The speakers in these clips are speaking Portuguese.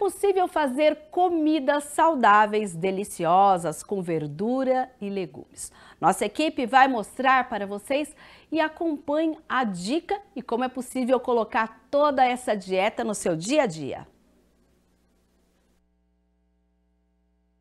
possível fazer comidas saudáveis, deliciosas, com verdura e legumes. Nossa equipe vai mostrar para vocês e acompanhe a dica e como é possível colocar toda essa dieta no seu dia a dia.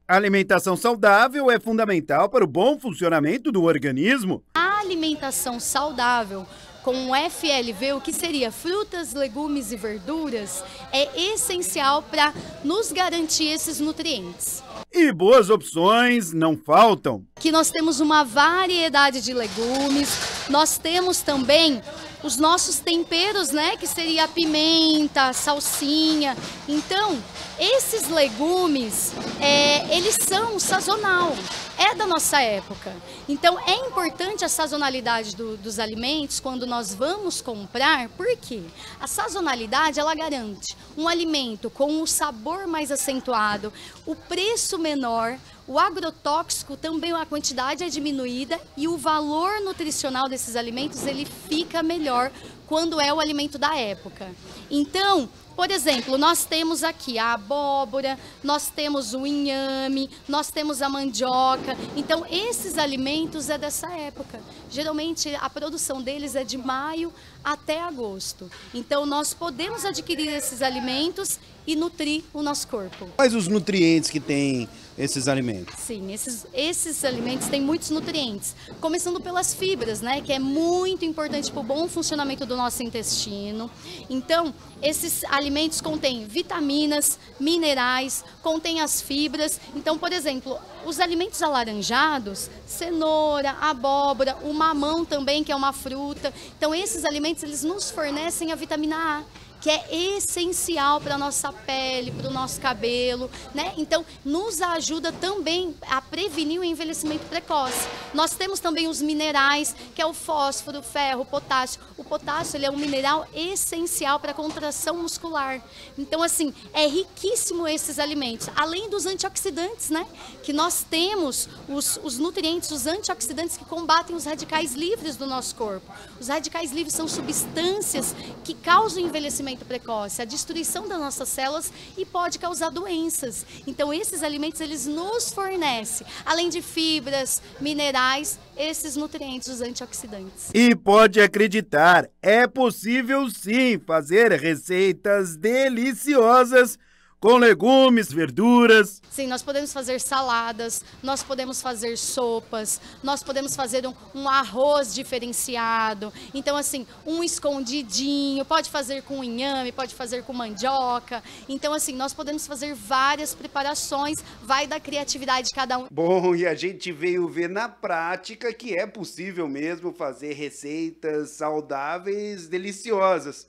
alimentação saudável é fundamental para o bom funcionamento do organismo. A alimentação saudável com o FLV, o que seria frutas, legumes e verduras, é essencial para nos garantir esses nutrientes. E boas opções não faltam. Que nós temos uma variedade de legumes, nós temos também os nossos temperos, né, que seria a pimenta, a salsinha. Então, esses legumes, é, eles são sazonal é da nossa época. Então é importante a sazonalidade do, dos alimentos quando nós vamos comprar, porque a sazonalidade ela garante um alimento com o um sabor mais acentuado, o preço menor, o agrotóxico também a quantidade é diminuída e o valor nutricional desses alimentos ele fica melhor quando é o alimento da época. Então, por exemplo, nós temos aqui a abóbora, nós temos o inhame, nós temos a mandioca. Então, esses alimentos é dessa época. Geralmente, a produção deles é de maio até agosto. Então, nós podemos adquirir esses alimentos e nutrir o nosso corpo. Quais os nutrientes que tem esses alimentos? Sim, esses, esses alimentos têm muitos nutrientes, começando pelas fibras, né, que é muito importante para o bom funcionamento do nosso intestino. Então, esses alimentos contêm vitaminas, minerais, contêm as fibras. Então, por exemplo, os alimentos alaranjados, cenoura, abóbora, o mamão também, que é uma fruta. Então, esses alimentos eles nos fornecem a vitamina A que é essencial para a nossa pele, para o nosso cabelo, né? Então, nos ajuda também a prevenir o envelhecimento precoce. Nós temos também os minerais, que é o fósforo, o ferro, o potássio. O potássio, ele é um mineral essencial para a contração muscular. Então, assim, é riquíssimo esses alimentos. Além dos antioxidantes, né? Que nós temos os, os nutrientes, os antioxidantes que combatem os radicais livres do nosso corpo. Os radicais livres são substâncias que causam envelhecimento envelhecimento precoce, a destruição das nossas células e pode causar doenças. Então esses alimentos eles nos fornecem, além de fibras, minerais, esses nutrientes, os antioxidantes. E pode acreditar, é possível sim fazer receitas deliciosas com legumes, verduras. Sim, nós podemos fazer saladas, nós podemos fazer sopas, nós podemos fazer um, um arroz diferenciado. Então, assim, um escondidinho, pode fazer com inhame, pode fazer com mandioca. Então, assim, nós podemos fazer várias preparações, vai da criatividade de cada um. Bom, e a gente veio ver na prática que é possível mesmo fazer receitas saudáveis, deliciosas.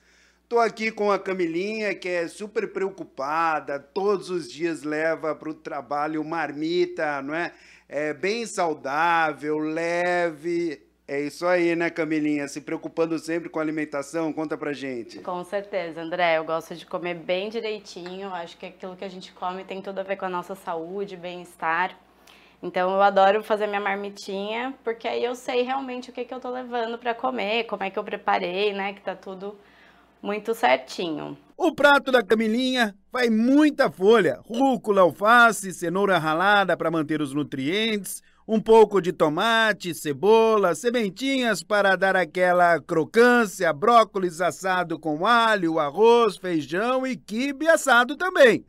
Estou aqui com a Camilinha, que é super preocupada, todos os dias leva para o trabalho marmita, não é? É bem saudável, leve. É isso aí, né, Camilinha? Se preocupando sempre com a alimentação, conta pra gente. Com certeza, André. Eu gosto de comer bem direitinho. Acho que aquilo que a gente come tem tudo a ver com a nossa saúde, bem-estar. Então eu adoro fazer minha marmitinha, porque aí eu sei realmente o que, que eu tô levando para comer, como é que eu preparei, né? Que tá tudo muito certinho. O prato da Camilinha vai muita folha, rúcula, alface, cenoura ralada para manter os nutrientes, um pouco de tomate, cebola, sementinhas para dar aquela crocância, brócolis assado com alho, arroz, feijão e quibe assado também.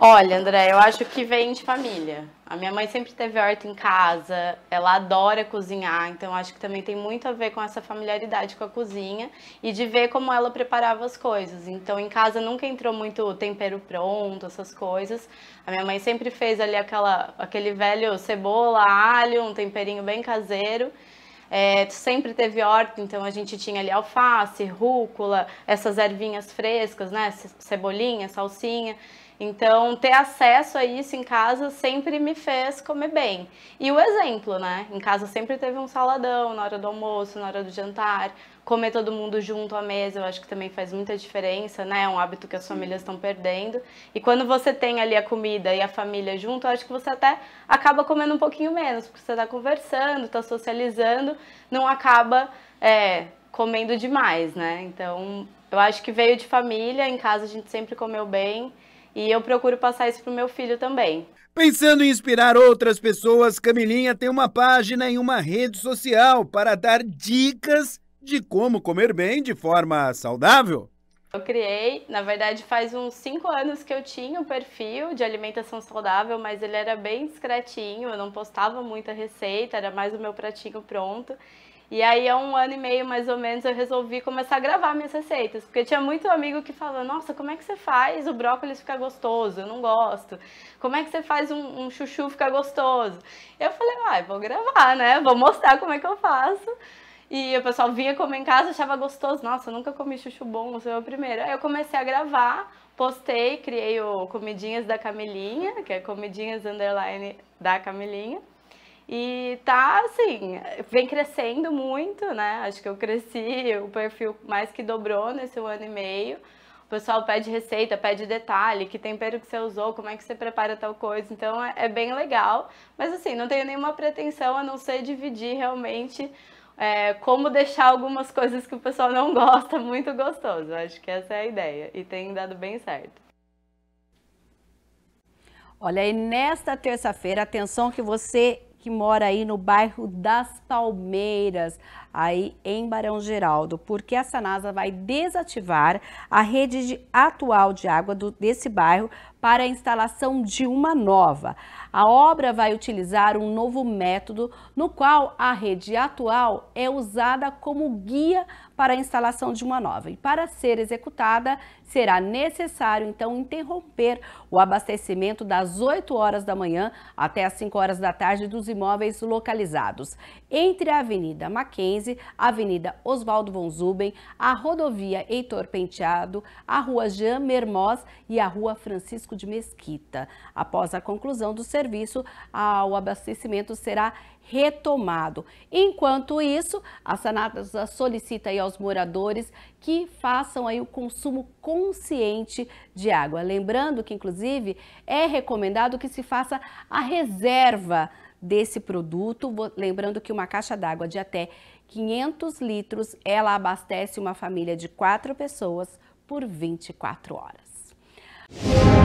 Olha, André, eu acho que vem de família. A minha mãe sempre teve horta em casa, ela adora cozinhar, então acho que também tem muito a ver com essa familiaridade com a cozinha e de ver como ela preparava as coisas. Então em casa nunca entrou muito tempero pronto, essas coisas. A minha mãe sempre fez ali aquela, aquele velho cebola, alho, um temperinho bem caseiro. É, sempre teve horta, então a gente tinha ali alface, rúcula, essas ervinhas frescas, né? Cebolinha, salsinha. Então, ter acesso a isso em casa sempre me fez comer bem. E o exemplo, né? Em casa sempre teve um saladão na hora do almoço, na hora do jantar, comer todo mundo junto à mesa, eu acho que também faz muita diferença, né? É um hábito que as famílias estão perdendo. E quando você tem ali a comida e a família junto, eu acho que você até acaba comendo um pouquinho menos, porque você está conversando, está socializando, não acaba é, comendo demais, né? Então, eu acho que veio de família, em casa a gente sempre comeu bem. E eu procuro passar isso pro meu filho também. Pensando em inspirar outras pessoas, Camilinha tem uma página em uma rede social para dar dicas de como comer bem de forma saudável. Eu criei, na verdade faz uns 5 anos que eu tinha o um perfil de alimentação saudável, mas ele era bem discretinho, eu não postava muita receita, era mais o meu pratinho pronto. E aí, há um ano e meio mais ou menos, eu resolvi começar a gravar minhas receitas, porque tinha muito amigo que falava: Nossa, como é que você faz o brócolis ficar gostoso? Eu não gosto. Como é que você faz um, um chuchu ficar gostoso? Eu falei: Uai, vou gravar, né? Vou mostrar como é que eu faço. E o pessoal vinha comer em casa, achava gostoso. Nossa, eu nunca comi chuchu bom, você é o primeiro. Aí eu comecei a gravar, postei, criei o Comidinhas da Camelinha, que é Comidinhas Underline da Camelinha. E tá assim, vem crescendo muito, né? Acho que eu cresci, o perfil mais que dobrou nesse ano e meio. O pessoal pede receita, pede detalhe, que tempero que você usou, como é que você prepara tal coisa. Então é, é bem legal. Mas assim, não tenho nenhuma pretensão a não ser dividir realmente é, como deixar algumas coisas que o pessoal não gosta muito gostoso. Acho que essa é a ideia e tem dado bem certo. Olha, e nesta terça-feira, atenção que você que mora aí no bairro das Palmeiras, aí em Barão Geraldo, porque a Sanasa vai desativar a rede de, atual de água do, desse bairro para a instalação de uma nova. A obra vai utilizar um novo método no qual a rede atual é usada como guia para a instalação de uma nova. E para ser executada, será necessário então interromper o abastecimento das 8 horas da manhã até as 5 horas da tarde dos imóveis localizados entre a Avenida Mackenzie, a Avenida Oswaldo von Zuben, a rodovia Heitor Penteado, a Rua Jean Mermoz e a Rua Francisco Francisco de Mesquita. Após a conclusão do serviço, o abastecimento será retomado. Enquanto isso, a Sanasa solicita aos moradores que façam aí o consumo consciente de água. Lembrando que, inclusive, é recomendado que se faça a reserva desse produto, lembrando que uma caixa d'água de até 500 litros, ela abastece uma família de quatro pessoas por 24 horas.